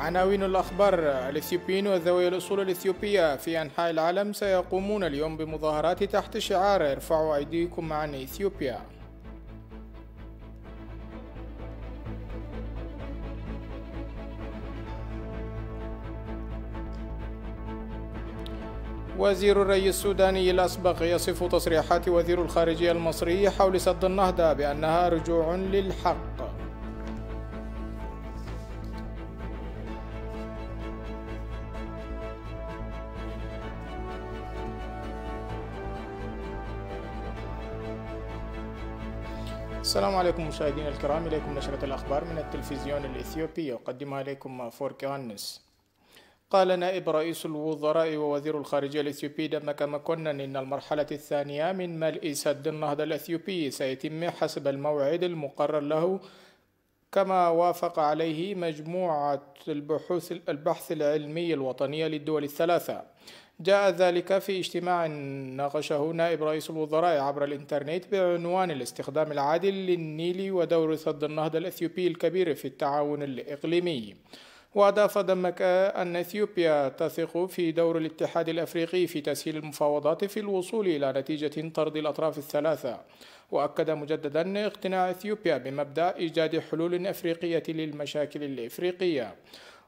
عناوين الأخبار الإثيوبيين وذوي الأصول الإثيوبية في أنحاء العالم سيقومون اليوم بمظاهرات تحت شعار ارفعوا أيديكم عن إثيوبيا وزير الري السوداني الأسبق يصف تصريحات وزير الخارجية المصري حول سد النهضة بأنها رجوع للحق السلام عليكم مشاهدينا الكرام إليكم نشرة الأخبار من التلفزيون الإثيوبي يقدمها إليكم فورك أنس قال نائب رئيس الوزراء ووزير الخارجية الإثيوبي دمك مكنن إن المرحلة الثانية من ملء سد النهضة الإثيوبي سيتم حسب الموعد المقرر له كما وافق عليه مجموعة البحوث البحث العلمي الوطنية للدول الثلاثة جاء ذلك في اجتماع ناقشه نائب رئيس الوزراء عبر الإنترنت بعنوان الاستخدام العادل للنيل ودور سد النهضة الأثيوبي الكبير في التعاون الإقليمي وأضاف دمك أن إثيوبيا تثق في دور الاتحاد الأفريقي في تسهيل المفاوضات في الوصول إلى نتيجة طرد الأطراف الثلاثة وأكد مجددا اقتناع إثيوبيا بمبدأ إيجاد حلول أفريقية للمشاكل الإفريقية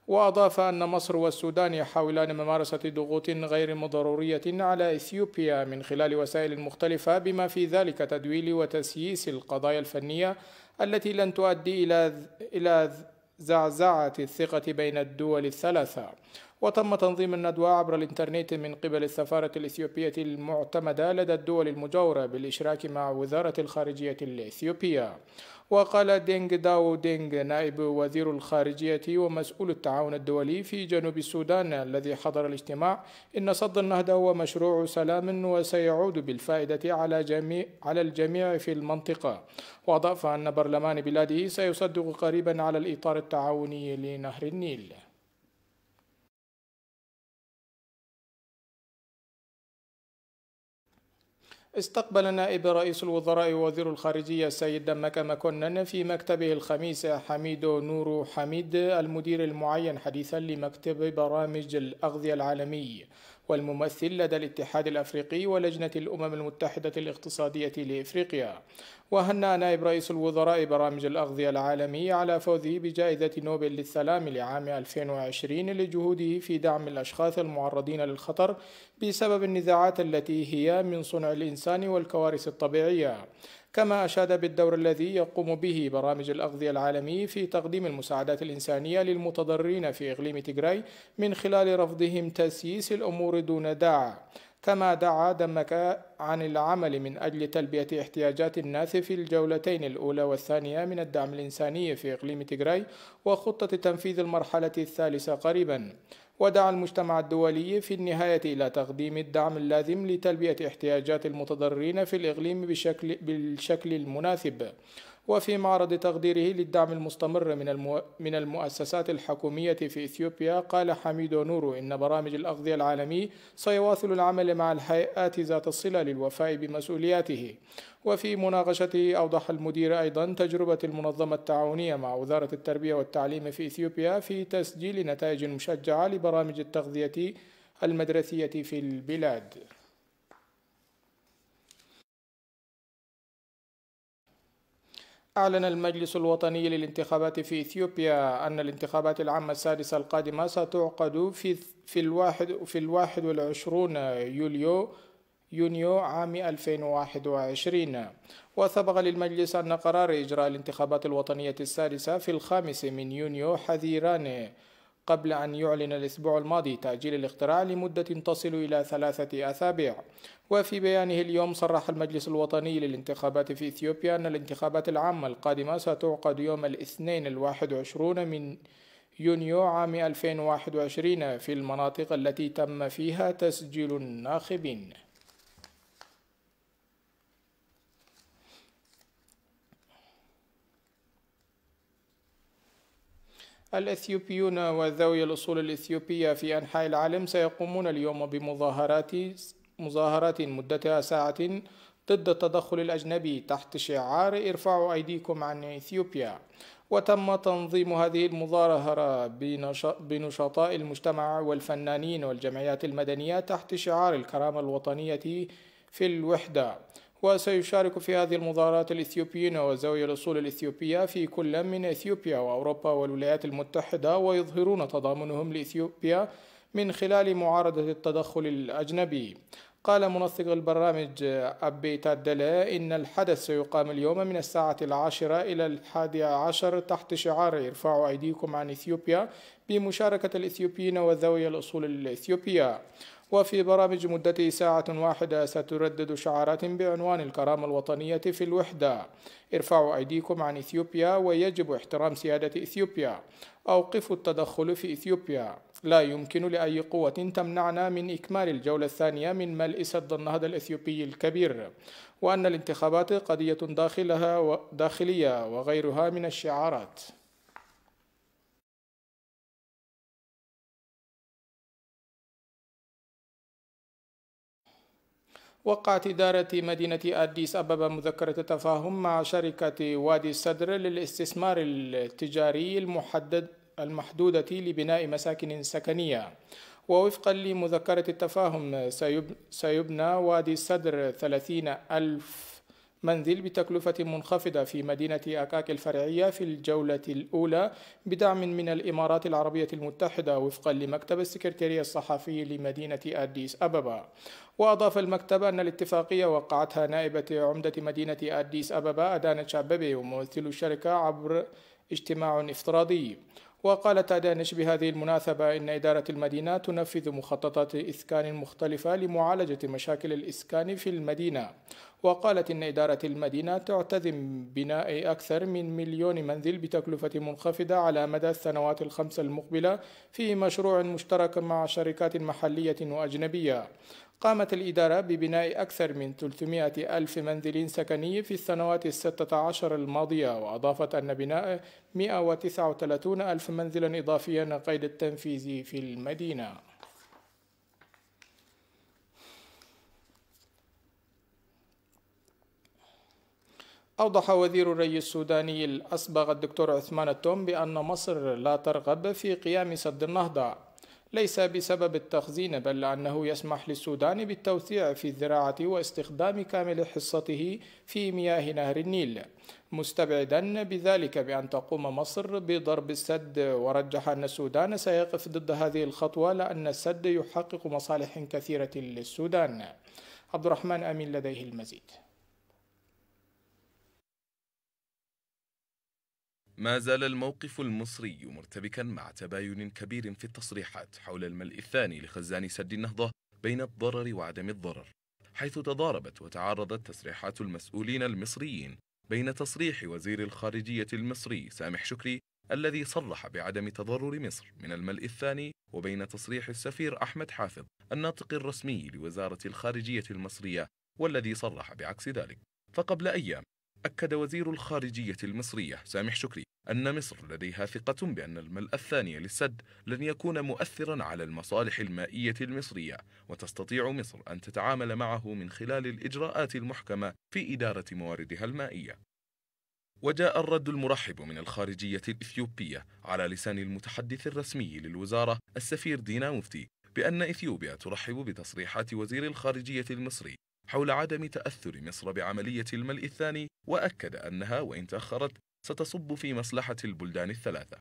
وأضاف أن مصر والسودان يحاولان ممارسة ضغوط غير مضرورية على إثيوبيا من خلال وسائل مختلفة بما في ذلك تدويل وتسييس القضايا الفنية التي لن تؤدي إلى زعزعة الثقة بين الدول الثلاثة وتم تنظيم الندوة عبر الإنترنت من قبل السفارة الإثيوبية المعتمدة لدى الدول المجاورة بالإشراك مع وزارة الخارجية الإثيوبية وقال دينغ داو دينغ نائب وزير الخارجية ومسؤول التعاون الدولي في جنوب السودان الذي حضر الاجتماع إن صد النهضة هو مشروع سلام وسيعود بالفائدة على جميع على الجميع في المنطقة وأضاف أن برلمان بلاده سيصدق قريبا على الإطار التعاوني لنهر النيل استقبل نائب رئيس الوزراء ووزير الخارجية السيد دمك مكنن في مكتبه الخميس حميد نور حميد المدير المعين حديثا لمكتب برامج الأغذية العالمي والممثل لدى الاتحاد الأفريقي ولجنة الأمم المتحدة الاقتصادية لإفريقيا وهنأ نائب رئيس الوزراء برامج الأغذية العالمية على فوزه بجائزة نوبل للسلام لعام 2020 لجهوده في دعم الأشخاص المعرضين للخطر بسبب النزاعات التي هي من صنع الإنسان والكوارث الطبيعية كما أشاد بالدور الذي يقوم به برامج الأغذية العالمي في تقديم المساعدات الإنسانية للمتضررين في إقليم تيغراي من خلال رفضهم تسييس الأمور دون داع كما دعا دمك عن العمل من أجل تلبية احتياجات الناس في الجولتين الأولى والثانية من الدعم الإنساني في إقليم تيغراي وخطة تنفيذ المرحلة الثالثة قريبا ودعا المجتمع الدولي في النهاية إلى تقديم الدعم اللازم لتلبية احتياجات المتضررين في الإقليم بالشكل المناسب وفي معرض تقديره للدعم المستمر من المو... من المؤسسات الحكومية في إثيوبيا قال حميد نورو إن برامج الأغذية العالمي سيواصل العمل مع الهيئات ذات الصلة للوفاء بمسؤولياته وفي مناقشته أوضح المدير أيضا تجربة المنظمة التعاونية مع وزارة التربية والتعليم في إثيوبيا في تسجيل نتائج مشجعة لبرامج التغذية المدرسية في البلاد أعلن المجلس الوطني للانتخابات في إثيوبيا أن الانتخابات العامة السادسة القادمة ستعقد في في الواحد في الواحد والعشرون يوليو يونيو عام 2021 وسبق للمجلس أن قرار إجراء الانتخابات الوطنية السادسة في الخامس من يونيو حذيران قبل أن يعلن الأسبوع الماضي تأجيل الاختراع لمدة تصل إلى ثلاثة أسابيع وفي بيانه اليوم صرح المجلس الوطني للانتخابات في إثيوبيا أن الانتخابات العامة القادمة ستعقد يوم الاثنين الواحد وعشرون من يونيو عام 2021 في المناطق التي تم فيها تسجيل الناخبين الإثيوبيون وذوي الأصول الإثيوبية في أنحاء العالم سيقومون اليوم بمظاهرات مظاهرات مدتها ساعة ضد التدخل الأجنبي تحت شعار ارفعوا أيديكم عن إثيوبيا وتم تنظيم هذه المظاهرة بنشطاء المجتمع والفنانين والجمعيات المدنية تحت شعار الكرامة الوطنية في الوحدة وسيشارك في هذه المظاهرات الإثيوبيين وزاوية الأصول الإثيوبية في كل من إثيوبيا وأوروبا والولايات المتحدة ويظهرون تضامنهم لإثيوبيا من خلال معارضة التدخل الأجنبي قال منسق البرنامج أبي تادلا إن الحدث سيقام اليوم من الساعة العاشرة إلى الحادية عشر تحت شعار إرفعوا أيديكم عن إثيوبيا بمشاركة الإثيوبيين وذوي الأصول الإثيوبية وفي برامج مدة ساعة واحدة ستردد شعارات بعنوان الكرامة الوطنية في الوحدة ارفعوا أيديكم عن إثيوبيا ويجب احترام سيادة إثيوبيا أوقفوا التدخل في إثيوبيا لا يمكن لأي قوة تمنعنا من إكمال الجولة الثانية من ملء سد النهضة الإثيوبي الكبير وأن الانتخابات قضية داخلها و... داخلية وغيرها من الشعارات وقعت إدارة مدينة أديس أبابا مذكرة تفاهم مع شركة وادي الصدر للاستثمار التجاري المحدد المحدودة لبناء مساكن سكنية ووفقا لمذكرة التفاهم سيبنى وادي الصدر 30 ألف منزل بتكلفة منخفضة في مدينة أكاك الفرعية في الجولة الأولى بدعم من الإمارات العربية المتحدة وفقا لمكتب السكرتيرية الصحفي لمدينة أديس أبابا وأضاف المكتب أن الاتفاقية وقعتها نائبة عمدة مدينة أديس أبابا أدانة شعببي وممثل الشركة عبر اجتماع افتراضي وقالت أدانش بهذه المناسبة إن إدارة المدينة تنفذ مخططات إسكان مختلفة لمعالجة مشاكل الإسكان في المدينة وقالت إن إدارة المدينة تعتزم بناء أكثر من مليون منزل بتكلفة منخفضة على مدى السنوات الخمس المقبلة في مشروع مشترك مع شركات محلية وأجنبية قامت الإدارة ببناء أكثر من 300 ألف منزل سكني في السنوات الستة عشر الماضية وأضافت أن بناء 139 ألف منزلا إضافيا قيد التنفيذ في المدينة أوضح وزير الري السوداني الأسبق الدكتور عثمان التوم بأن مصر لا ترغب في قيام سد النهضة ليس بسبب التخزين بل لأنه يسمح للسودان بالتوسيع في الزراعة واستخدام كامل حصته في مياه نهر النيل مستبعدا بذلك بأن تقوم مصر بضرب السد ورجح أن السودان سيقف ضد هذه الخطوة لأن السد يحقق مصالح كثيرة للسودان عبد الرحمن أمين لديه المزيد ما زال الموقف المصري مرتبكا مع تباين كبير في التصريحات حول الملء الثاني لخزان سد النهضة بين الضرر وعدم الضرر حيث تضاربت وتعارضت تصريحات المسؤولين المصريين بين تصريح وزير الخارجية المصري سامح شكري الذي صرح بعدم تضرر مصر من الملء الثاني وبين تصريح السفير أحمد حافظ الناطق الرسمي لوزارة الخارجية المصرية والذي صرح بعكس ذلك فقبل أيام أكد وزير الخارجية المصرية سامح شكري أن مصر لديها ثقة بأن الملء الثاني للسد لن يكون مؤثرا على المصالح المائية المصرية وتستطيع مصر أن تتعامل معه من خلال الإجراءات المحكمة في إدارة مواردها المائية وجاء الرد المرحب من الخارجية الإثيوبية على لسان المتحدث الرسمي للوزارة السفير دينا مفتي بأن إثيوبيا ترحب بتصريحات وزير الخارجية المصري حول عدم تأثر مصر بعملية الملء الثاني وأكد أنها وإن تأخرت ستصب في مصلحة البلدان الثلاثة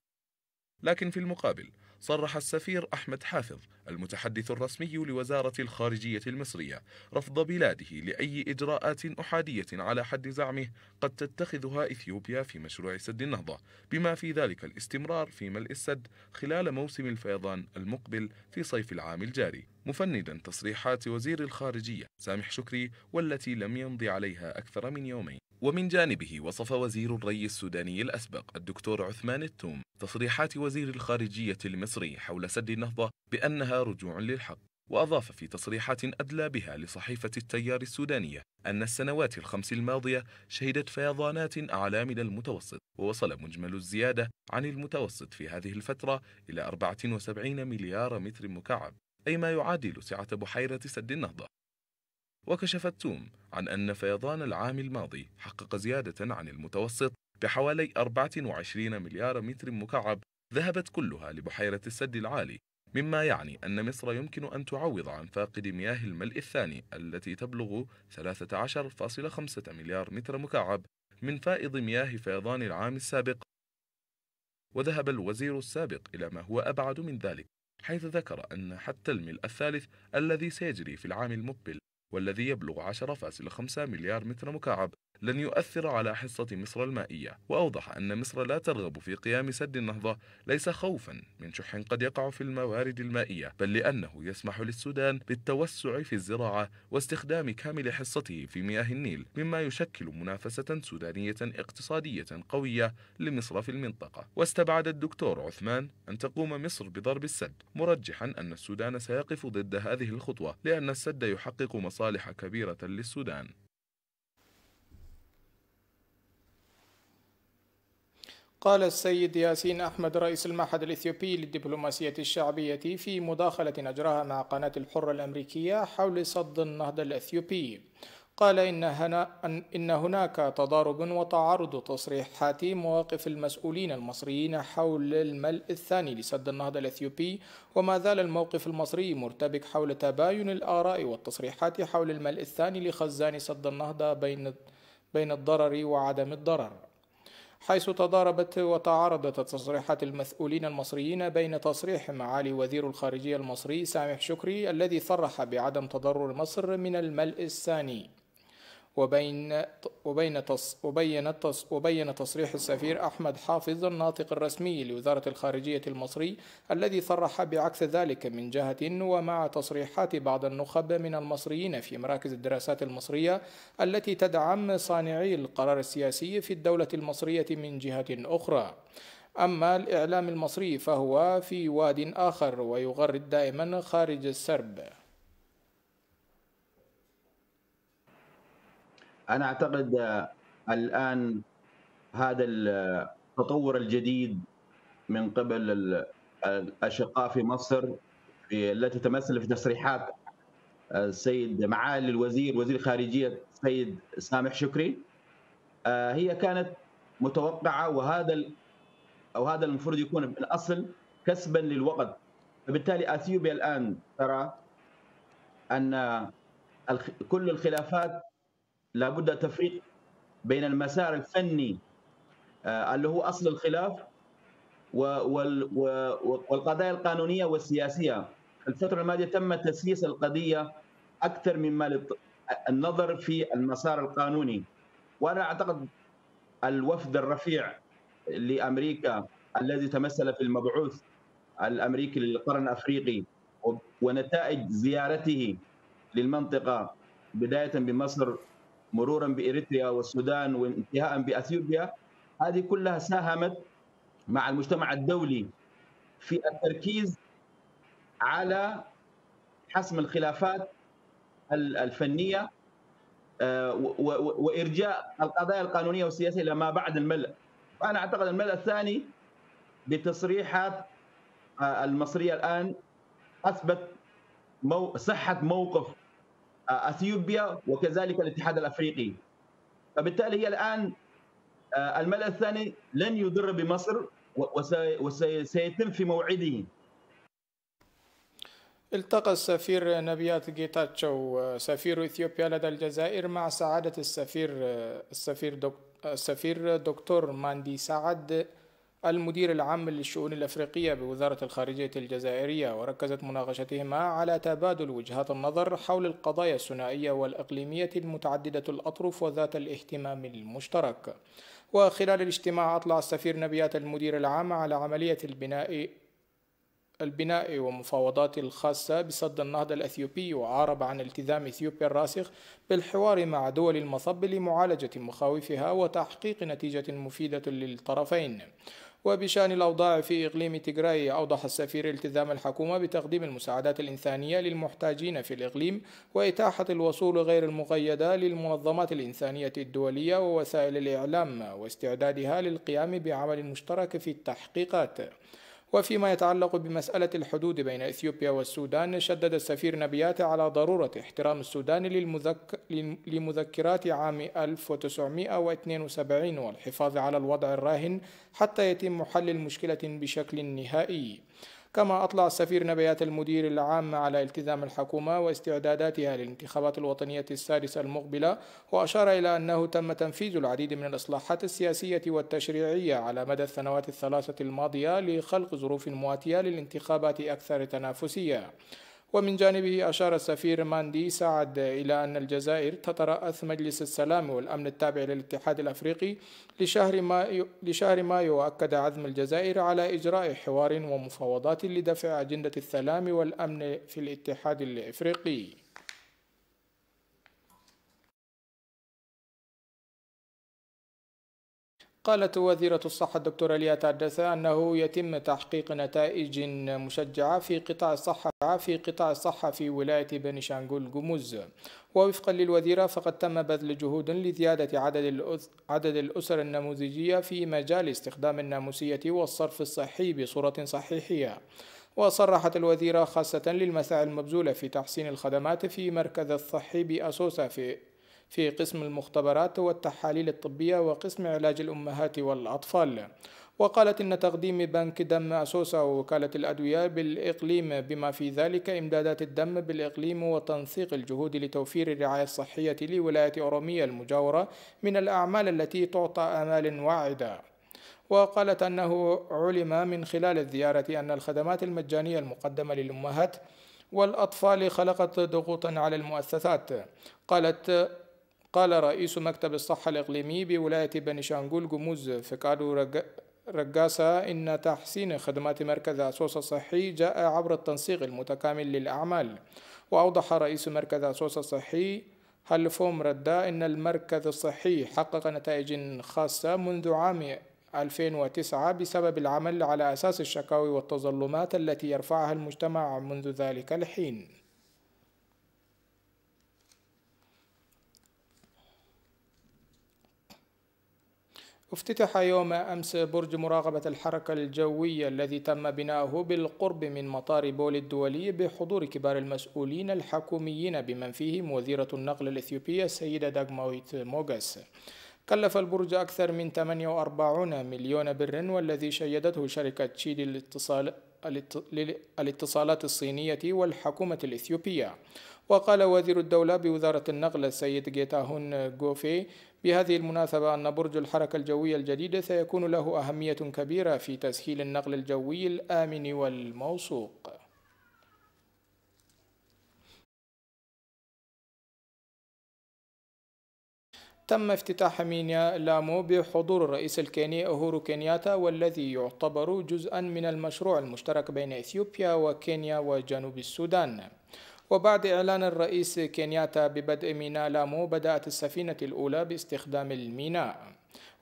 لكن في المقابل صرح السفير أحمد حافظ المتحدث الرسمي لوزارة الخارجية المصرية رفض بلاده لأي إجراءات أحادية على حد زعمه قد تتخذها إثيوبيا في مشروع سد النهضة بما في ذلك الاستمرار في ملء السد خلال موسم الفيضان المقبل في صيف العام الجاري مفندا تصريحات وزير الخارجية سامح شكري والتي لم يمضي عليها أكثر من يومين ومن جانبه وصف وزير الري السوداني الأسبق الدكتور عثمان التوم تصريحات وزير الخارجية المصري حول سد النهضة بأنها رجوع للحق وأضاف في تصريحات أدلى بها لصحيفة التيار السودانية أن السنوات الخمس الماضية شهدت فيضانات أعلى من المتوسط ووصل مجمل الزيادة عن المتوسط في هذه الفترة إلى 74 مليار متر مكعب أي ما يعادل سعة بحيرة سد النهضة وكشفت توم عن أن فيضان العام الماضي حقق زيادة عن المتوسط بحوالي 24 مليار متر مكعب ذهبت كلها لبحيرة السد العالي مما يعني أن مصر يمكن أن تعوض عن فاقد مياه الملء الثاني التي تبلغ 13.5 مليار متر مكعب من فائض مياه فيضان العام السابق وذهب الوزير السابق إلى ما هو أبعد من ذلك حيث ذكر أن حتى الملء الثالث الذي سيجري في العام المقبل والذي يبلغ 10.5 مليار متر مكعب لن يؤثر على حصة مصر المائية وأوضح أن مصر لا ترغب في قيام سد النهضة ليس خوفا من شح قد يقع في الموارد المائية بل لأنه يسمح للسودان بالتوسع في الزراعة واستخدام كامل حصته في مياه النيل مما يشكل منافسة سودانية اقتصادية قوية لمصر في المنطقة واستبعد الدكتور عثمان أن تقوم مصر بضرب السد مرجحا أن السودان سيقف ضد هذه الخطوة لأن السد يحقق مصالح كبيرة للسودان قال السيد ياسين أحمد رئيس المعهد الإثيوبي للدبلوماسية الشعبية في مداخلة أجراها مع قناة الحرة الأمريكية حول صد النهضة الإثيوبي قال إن, هنا إن هناك تضارب وتعارض تصريحات مواقف المسؤولين المصريين حول الملء الثاني لسد النهضة الإثيوبي وما زال الموقف المصري مرتبك حول تباين الآراء والتصريحات حول الملء الثاني لخزان سد النهضة بين بين الضرر وعدم الضرر حيث تضاربت وتعارضت تصريحات المسؤولين المصريين بين تصريح معالي وزير الخارجية المصري سامح شكري الذي صرح بعدم تضرر مصر من الملء الثاني وبين وبين تص وبين تص وبين تصريح السفير احمد حافظ الناطق الرسمي لوزاره الخارجيه المصري الذي صرح بعكس ذلك من جهه ومع تصريحات بعض النخب من المصريين في مراكز الدراسات المصريه التي تدعم صانعي القرار السياسي في الدوله المصريه من جهه اخرى أما الإعلام المصري فهو في واد آخر ويغرد دائما خارج السرب انا اعتقد آه، الان هذا آه، التطور الجديد من قبل آه، الاشقاء في مصر التي تمثل في تصريحات السيد معالي الوزير وزير خارجيه السيد سامح شكري هي كانت متوقعه وهذا او هذا المفروض يكون من الاصل كسبا للوقت فبالتالي اثيوبيا الان ترى ان كل الخلافات لابد تفريق بين المسار الفني آه، اللي هو اصل الخلاف والقضايا القانونيه والسياسيه الفتره الماضيه تم تسييس القضيه اكثر مما النظر في المسار القانوني وانا اعتقد الوفد الرفيع لامريكا الذي تمثل في المبعوث الامريكي للقرن الافريقي ونتائج زيارته للمنطقه بدايه بمصر مرورا بإريتريا والسودان وانتهاء بأثيوبيا هذه كلها ساهمت مع المجتمع الدولي في التركيز على حسم الخلافات الفنيه آه، وارجاء القضايا القانونيه والسياسيه الى ما بعد الملأ وانا اعتقد الملأ الثاني بتصريحات آه، المصريه الان اثبت صحه موقف آه، اثيوبيا وكذلك الاتحاد الافريقي فبالتالي هي الان آه، الملا الثاني لن يضر بمصر وسيتم في موعده التقى السفير نبيات جيتاتشو آه، سفير اثيوبيا لدى الجزائر مع سعاده السفير السفير دكتور السفير دكتور ماندي سعد المدير العام للشؤون الأفريقية بوزارة الخارجية الجزائرية وركزت مناقشتهما على تبادل وجهات النظر حول القضايا الثنائية والإقليمية المتعددة الأطراف وذات الاهتمام المشترك وخلال الاجتماع أطلع السفير نبيات المدير العام على عملية البناء البناء ومفاوضات الخاصة بصد النهضة الأثيوبي وعارب عن التزام إثيوبيا الراسخ بالحوار مع دول المصب لمعالجة مخاوفها وتحقيق نتيجة مفيدة للطرفين وبشأن الأوضاع في إقليم تيغراي أوضح السفير التزام الحكومة بتقديم المساعدات الإنسانية للمحتاجين في الإقليم وإتاحة الوصول غير المقيدة للمنظمات الإنسانية الدولية ووسائل الإعلام واستعدادها للقيام بعمل مشترك في التحقيقات وفيما يتعلق بمسألة الحدود بين إثيوبيا والسودان شدد السفير نبيات على ضرورة احترام السودان للمذك... لمذكرات عام 1972 والحفاظ على الوضع الراهن حتى يتم حل المشكلة بشكل نهائي كما أطلع السفير نبيات المدير العام على التزام الحكومة واستعداداتها للانتخابات الوطنية السادسة المقبلة وأشار إلى أنه تم تنفيذ العديد من الإصلاحات السياسية والتشريعية على مدى السنوات الثلاثة الماضية لخلق ظروف مواتية للانتخابات أكثر تنافسية ومن جانبه أشار السفير ماندي سعد إلى أن الجزائر تترأس مجلس السلام والأمن التابع للاتحاد الأفريقي لشهر مايو, لشهر مايو وأكد عزم الجزائر على إجراء حوار ومفاوضات لدفع أجندة السلام والأمن في الاتحاد الأفريقي قالت وزيرة الصحة الدكتورة ليا تعدسة أنه يتم تحقيق نتائج مشجعة في قطاع الصحة في قطاع الصحة في ولاية بني شانغول جموز ووفقا للوزيرة فقد تم بذل جهود لزيادة عدد عدد الأسر النموذجية في مجال استخدام الناموسية والصرف الصحي بصورة صحيحية وصرحت الوزيرة خاصة للمساعي المبذولة في تحسين الخدمات في مركز الصحي بأسوسا في في قسم المختبرات والتحاليل الطبية وقسم علاج الأمهات والأطفال وقالت إن تقديم بنك دم أسوسا ووكالة الأدوية بالإقليم بما في ذلك إمدادات الدم بالإقليم وتنسيق الجهود لتوفير الرعاية الصحية لولاية أورومية المجاورة من الأعمال التي تعطى آمال واعدة وقالت أنه علم من خلال الزيارة أن الخدمات المجانية المقدمة للأمهات والأطفال خلقت ضغوطا على المؤسسات قالت قال رئيس مكتب الصحة الإقليمي بولاية بني شانغول جموز فكادو رج... إن تحسين خدمات مركز أسوس الصحي جاء عبر التنسيق المتكامل للأعمال وأوضح رئيس مركز أسوس الصحي هلفوم ردا إن المركز الصحي حقق نتائج خاصة منذ عام 2009 بسبب العمل على أساس الشكاوي والتظلمات التي يرفعها المجتمع منذ ذلك الحين افتتح يوم أمس برج مراقبة الحركة الجوية الذي تم بناؤه بالقرب من مطار بول الدولي بحضور كبار المسؤولين الحكوميين بمن فيهم وزيرة النقل الإثيوبية السيدة داغماويت موغاس كلف البرج أكثر من 48 مليون بر والذي شيدته شركة تشيد الاتصال الصينية والحكومة الإثيوبية وقال وزير الدولة بوزارة النقل السيد جيتاهون جوفي بهذه المناسبة أن برج الحركة الجوية الجديد سيكون له أهمية كبيرة في تسهيل النقل الجوي الآمن والموثوق تم افتتاح مينيا لامو بحضور الرئيس الكيني أهورو كينياتا والذي يعتبر جزءا من المشروع المشترك بين إثيوبيا وكينيا وجنوب السودان وبعد إعلان الرئيس كينياتا ببدء ميناء لامو بدأت السفينة الأولى باستخدام الميناء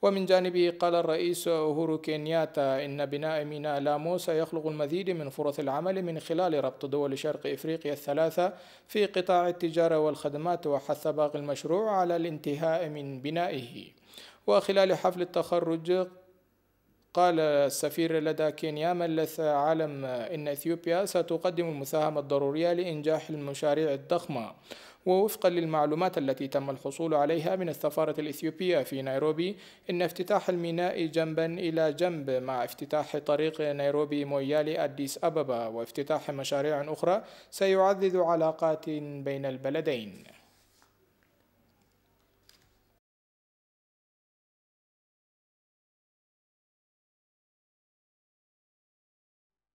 ومن جانبه قال الرئيس أهورو كينياتا إن بناء ميناء لامو سيخلق المزيد من فرص العمل من خلال ربط دول شرق إفريقيا الثلاثة في قطاع التجارة والخدمات وحث باقي المشروع على الانتهاء من بنائه وخلال حفل التخرج قال السفير لدى كينيا ملث عالم أن إثيوبيا ستقدم المساهمة الضرورية لإنجاح المشاريع الضخمة ووفقا للمعلومات التي تم الحصول عليها من السفارة الإثيوبية في نيروبي إن افتتاح الميناء جنبا إلى جنب مع افتتاح طريق نيروبي مويالي أديس أبابا وافتتاح مشاريع أخرى سيعزز علاقات بين البلدين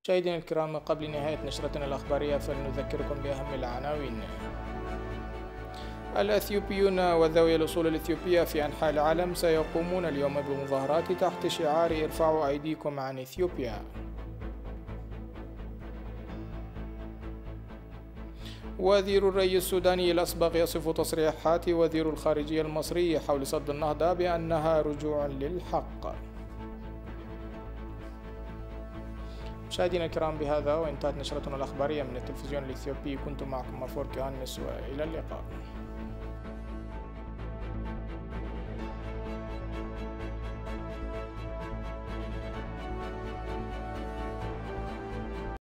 مشاهدينا الكرام قبل نهاية نشرتنا الأخبارية فلنذكركم بأهم العناوين الأثيوبيون وذوي الأصول الإثيوبية في أنحاء العالم سيقومون اليوم بمظاهرات تحت شعار ارفعوا أيديكم عن إثيوبيا وزير الري السوداني الأسبق يصف تصريحات وزير الخارجية المصري حول سد النهضة بأنها رجوع للحق مشاهدينا الكرام بهذا وانتهت نشرتنا الأخبارية من التلفزيون الإثيوبي كنت معكم مرفور كيانس وإلى اللقاء